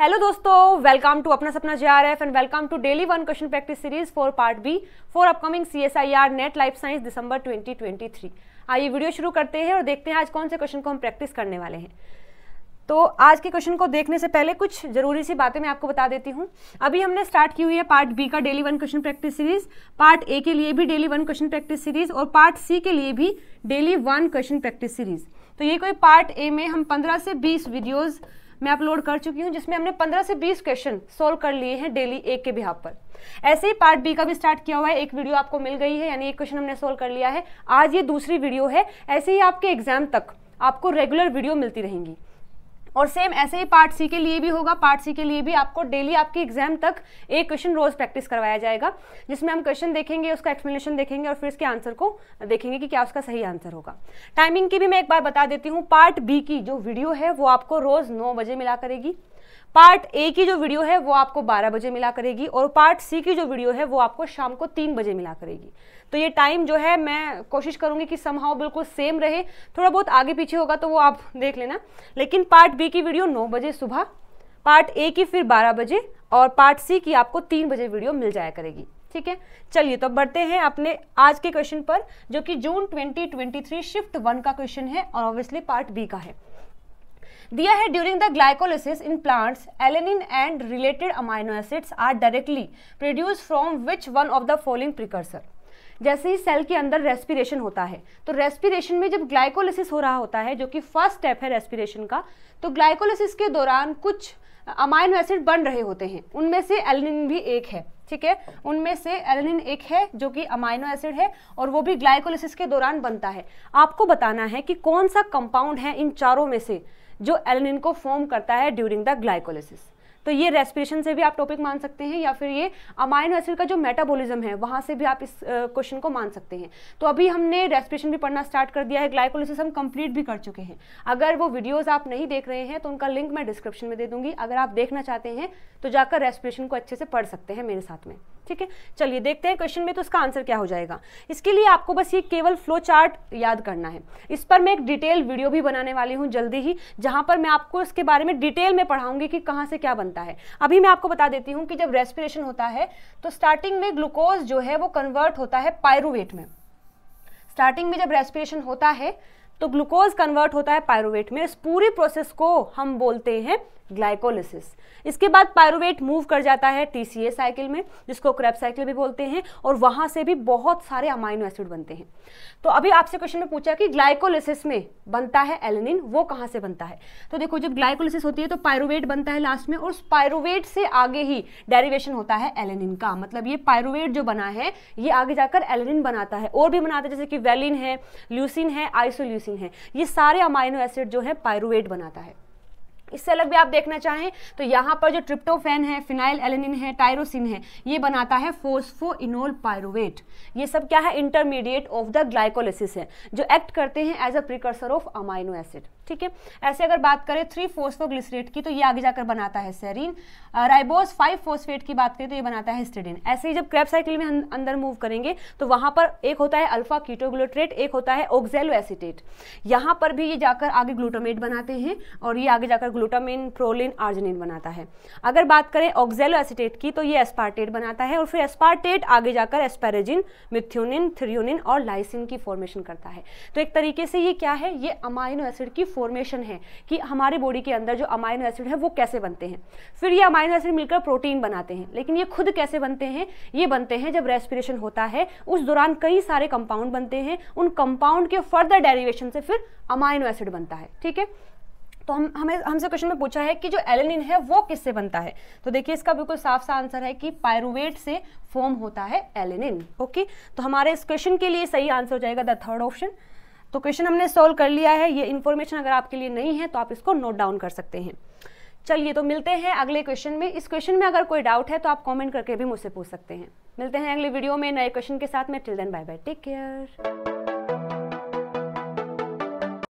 hello दोस्तों welcome to Apna Sapna J R F and welcome to daily one question practice series for part B for upcoming C S I R NET life science December 2023 आइए video शुरू करते हैं और देखते हैं आज कौन से क्वेश्चन को हम प्रैक्टिस करने वाले हैं तो आज के क्वेश्चन को देखने से पहले कुछ जरूरी सी बातें मैं आपको बता देती हूँ अभी हमने स्टार्ट की हुई है पार्ट बी का daily one question practice series part A के लिए भी daily one question practice series और पार्ट सी के लिए भी daily one question practice series तो ये कोई पार्ट ए में हम पंद्रह से बीस वीडियोज़ मैं अपलोड कर चुकी हूँ जिसमें हमने 15 से 20 क्वेश्चन सोल्व कर लिए हैं डेली एक के बिहार पर ऐसे ही पार्ट बी का भी स्टार्ट किया हुआ है एक वीडियो आपको मिल गई है यानी एक क्वेश्चन हमने सोल्व कर लिया है आज ये दूसरी वीडियो है ऐसे ही आपके एग्जाम तक आपको रेगुलर वीडियो मिलती रहेंगी और सेम ऐसे ही पार्ट सी के लिए भी होगा पार्ट सी के लिए भी आपको डेली आपकी एग्जाम तक एक क्वेश्चन रोज प्रैक्टिस करवाया जाएगा जिसमें हम क्वेश्चन देखेंगे उसका एक्सप्लेनेशन देखेंगे और फिर इसके आंसर को देखेंगे कि क्या उसका सही आंसर होगा टाइमिंग की भी मैं एक बार बता देती हूँ पार्ट बी की जो वीडियो है वो आपको रोज नौ बजे मिला करेगी पार्ट ए की जो वीडियो है वो आपको 12 बजे मिला करेगी और पार्ट सी की जो वीडियो है वो आपको शाम को तीन बजे मिला करेगी तो ये टाइम जो है मैं कोशिश करूंगी कि समहाउ बिल्कुल सेम रहे थोड़ा बहुत आगे पीछे होगा तो वो आप देख लेना लेकिन पार्ट बी की वीडियो नौ बजे सुबह पार्ट ए की फिर बारह बजे और पार्ट सी की आपको तीन बजे वीडियो मिल जाया करेगी ठीक है चलिए तो बढ़ते हैं अपने आज के क्वेश्चन पर जो कि जून 2023 शिफ्ट वन का क्वेश्चन है और ऑब्वियसली पार्ट बी का है दिया है during the glycolysis in plants alanine and related amino acids are directly produce from which one of the following precursor जैसे ही सेल के अंदर रेस्पिरेशन होता है तो रेस्पिरेशन में जब ग्लाइकोलिसिस हो रहा होता है जो कि फर्स्ट स्टेप है रेस्पिरेशन का तो ग्लाइकोलिसिस के दौरान कुछ अमाइनो एसिड बन रहे होते हैं उनमें से एलिन भी एक है ठीक है उनमें से एलिन एक है जो कि अमाइनो एसिड है और वो भी ग्लाइकोलिसिस के दौरान बनता है आपको बताना है कि कौन सा कंपाउंड है इन चारों में से जो एलनिन को फॉर्म करता है ड्यूरिंग द ग्लाइकोलिसिस तो ये रेस्पिरेशन से भी आप टॉपिक मान सकते हैं या फिर ये अमाइनो एसिड का जो मेटाबॉलिज्म है वहाँ से भी आप इस क्वेश्चन को मान सकते हैं तो अभी हमने रेस्पिरेशन भी पढ़ना स्टार्ट कर दिया है ग्लाइकोलिसिस हम कंप्लीट भी कर चुके हैं अगर वो वीडियोज़ आप नहीं देख रहे हैं तो उनका लिंक मैं डिस्क्रिप्शन में दे दूँगी अगर आप देखना चाहते हैं तो जाकर रेस्पिरेशन को अच्छे से पढ़ सकते हैं मेरे साथ में ठीक है चलिए देखते हैं क्वेश्चन में तो इसका आंसर क्या हो जाएगा इसके लिए आपको बस ये केवल फ्लो चार्ट याद करना है इस पर मैं एक डिटेल वीडियो भी बनाने वाली हूँ जल्दी ही जहाँ पर मैं आपको इसके बारे में डिटेल में पढ़ाऊंगी कि कहाँ से क्या बनता है अभी मैं आपको बता देती हूँ कि जब रेस्पिरेशन होता है तो स्टार्टिंग में ग्लूकोज जो है वो कन्वर्ट होता है पायरुवेट में स्टार्टिंग में जब रेस्पिरेशन होता है तो ग्लूकोज कन्वर्ट होता है पायरोवेट में इस पूरी प्रोसेस को हम बोलते हैं ग्लाइकोलिसिस इसके बाद पायरुवेट मूव कर जाता है टीसीए साइकिल में जिसको क्रैप साइकिल भी बोलते हैं और वहाँ से भी बहुत सारे अमाइनो एसिड बनते हैं तो अभी आपसे क्वेश्चन में पूछा कि ग्लाइकोलिसिस में बनता है एलिनिन वो कहाँ से बनता है तो देखो जब ग्लाइकोलिसिस होती है तो पायरुवेट बनता है लास्ट में और उस पायरुवेट से आगे ही डेरिवेशन होता है एलेनिन का मतलब ये पायरुवेट जो बना है ये आगे जाकर एलेनिन बनाता है और भी बनाता है जैसे कि वेलिन है ल्यूसिन है आइसोल्यूसिन है ये सारे अमाइनो एसिड जो है पायरुवेट बनाता है इससे अलग भी आप देखना चाहें तो यहाँ पर जो ट्रिप्टोफेन है फिनाइल एलेनिन है टायरोसिन है ये बनाता है फोस्फोइनोल पायरुवेट ये सब क्या है इंटरमीडिएट ऑफ द ग्लाइकोलिसिस है जो एक्ट करते हैं as a precursor of amino acid ठीक है ऐसे अगर बात करें थ्री फोस्फोग्लिसरेट की तो ये आगे जाकर बनाता है सेरिन राइबोस फाइव फोस्फेट की बात करें तो ये बनाता है स्टेडिन ऐसे ही जब क्रैप साइकिल में अं, अंदर मूव करेंगे तो वहाँ पर एक होता है अल्फा कीटोग्लोट्रेट एक होता है ओक्जेलो एसिटेट यहाँ पर भी ये जाकर आगे ग्लूटोमेट बनाते हैं और ये आगे जाकर ग्लूटामिन प्रोलिन आर्जिनिन बनाता है अगर बात करें ऑक्जेलो एसिटेट की तो ये एस्पार्टेट बनाता है और फिर एस्पार्टेट आगे जाकर एस्पेरेजिन मिथ्योनिन थ्रियोनिन और लाइसिन की फॉर्मेशन करता है तो एक तरीके से ये क्या है ये अमाइनो एसिड की फॉर्मेशन है कि हमारे बॉडी के अंदर जो अमाइनो एसिड है वो कैसे बनते हैं फिर ये अमाइनो एसिड मिलकर प्रोटीन बनाते हैं लेकिन ये खुद कैसे बनते हैं ये बनते हैं जब रेस्पिरेशन होता है उस दौरान कई सारे कंपाउंड बनते हैं उन कंपाउंड के फर्दर डेरिवेशन से फिर अमाइनो एसिड बनता है ठीक है तो हम हमें हमसे क्वेश्चन में पूछा है कि जो एलेनिन है वो किससे बनता है तो देखिए इसका बिल्कुल साफ सा आंसर है कि पायरुवेट से फॉर्म होता है एलेनिन ओके तो हमारे इस क्वेश्चन के लिए सही आंसर हो जाएगा द थर्ड ऑप्शन तो क्वेश्चन हमने सॉल्व कर लिया है ये इन्फॉर्मेशन अगर आपके लिए नहीं है तो आप इसको नोट डाउन कर सकते हैं चलिए तो मिलते हैं अगले क्वेश्चन में इस क्वेश्चन में अगर कोई डाउट है तो आप कॉमेंट करके भी मुझसे पूछ सकते हैं मिलते हैं अगले वीडियो में नए क्वेश्चन के साथ में till then bye bye take care